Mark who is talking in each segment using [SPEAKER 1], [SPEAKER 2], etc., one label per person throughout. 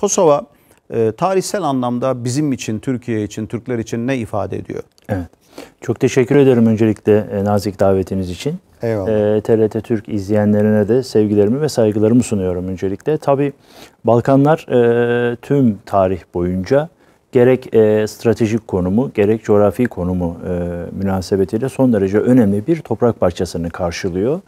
[SPEAKER 1] Kosova e, tarihsel anlamda bizim için, Türkiye için, Türkler için ne ifade ediyor? Evet. Çok teşekkür ederim öncelikle e, nazik davetiniz için. Eyvallah. TRT e, Türk izleyenlerine de sevgilerimi ve saygılarımı sunuyorum öncelikle. Tabii Balkanlar e, tüm tarih boyunca gerek e, stratejik konumu gerek coğrafi konumu e, münasebetiyle son derece önemli bir toprak parçasını karşılıyor.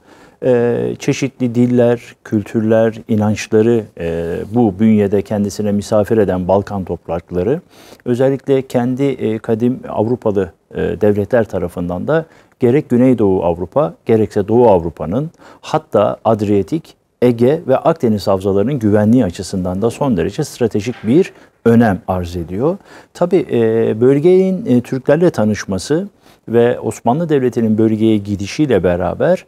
[SPEAKER 1] E, çeşitli diller, kültürler, inançları e, bu bünyede kendisine misafir eden Balkan toprakları özellikle kendi e, kadim Avrupalı e, devletler tarafından da gerek Güneydoğu Avrupa gerekse Doğu Avrupa'nın hatta Adriyatik Ege ve Akdeniz havzalarının güvenliği açısından da son derece stratejik bir önem arz ediyor. Tabii e, bölgenin e, Türklerle tanışması ve Osmanlı Devleti'nin bölgeye gidişiyle beraber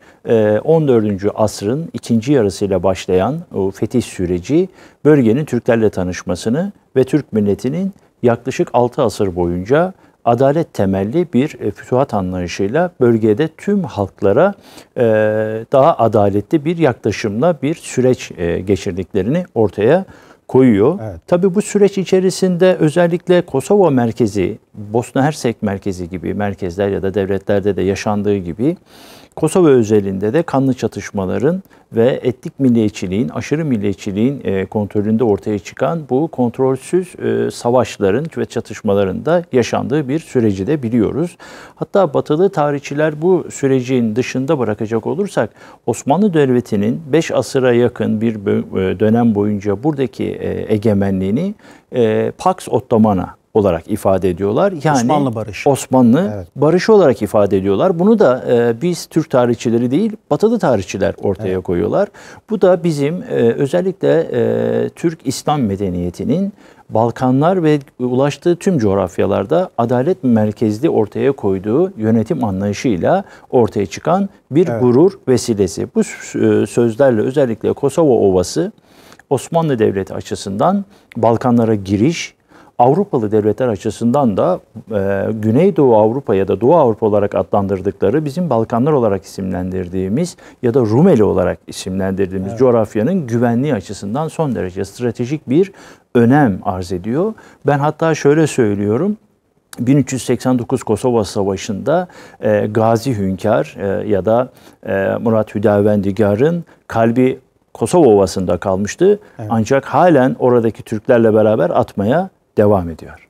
[SPEAKER 1] 14. E, asrın ikinci yarısıyla başlayan o fetih süreci bölgenin Türklerle tanışmasını ve Türk milletinin yaklaşık 6 asır boyunca adalet temelli bir e, fütuhat anlayışıyla bölgede tüm halklara e, daha adaletli bir yaklaşımla bir süreç e, geçirdiklerini ortaya koyuyor. Evet. Tabii bu süreç içerisinde özellikle Kosova merkezi, Bosna Hersek merkezi gibi merkezler ya da devletlerde de yaşandığı gibi Kosova özelinde de kanlı çatışmaların ve etnik milliyetçiliğin, aşırı milliyetçiliğin e, kontrolünde ortaya çıkan bu kontrolsüz e, savaşların ve çatışmaların da yaşandığı bir süreci de biliyoruz. Hatta batılı tarihçiler bu sürecin dışında bırakacak olursak Osmanlı Devleti'nin 5 asıra yakın bir e, dönem boyunca buradaki e, egemenliğini e, Pax Ottomana olarak ifade ediyorlar. Yani Osmanlı barışı. Osmanlı evet. barışı olarak ifade ediyorlar. Bunu da e, biz Türk tarihçileri değil, Batılı tarihçiler ortaya evet. koyuyorlar. Bu da bizim e, özellikle e, Türk İslam medeniyetinin Balkanlar ve ulaştığı tüm coğrafyalarda adalet merkezli ortaya koyduğu yönetim anlayışıyla ortaya çıkan bir evet. gurur vesilesi. Bu e, sözlerle özellikle Kosova Ovası Osmanlı Devleti açısından Balkanlara giriş Avrupalı devletler açısından da e, Güneydoğu Avrupa ya da Doğu Avrupa olarak adlandırdıkları bizim Balkanlar olarak isimlendirdiğimiz ya da Rumeli olarak isimlendirdiğimiz evet. coğrafyanın güvenliği açısından son derece stratejik bir önem arz ediyor. Ben hatta şöyle söylüyorum. 1389 Kosova Savaşı'nda e, Gazi Hünkar e, ya da e, Murat Hüdavendigar'ın kalbi Kosova Ovası'nda kalmıştı. Evet. Ancak halen oradaki Türklerle beraber atmaya devam ediyor.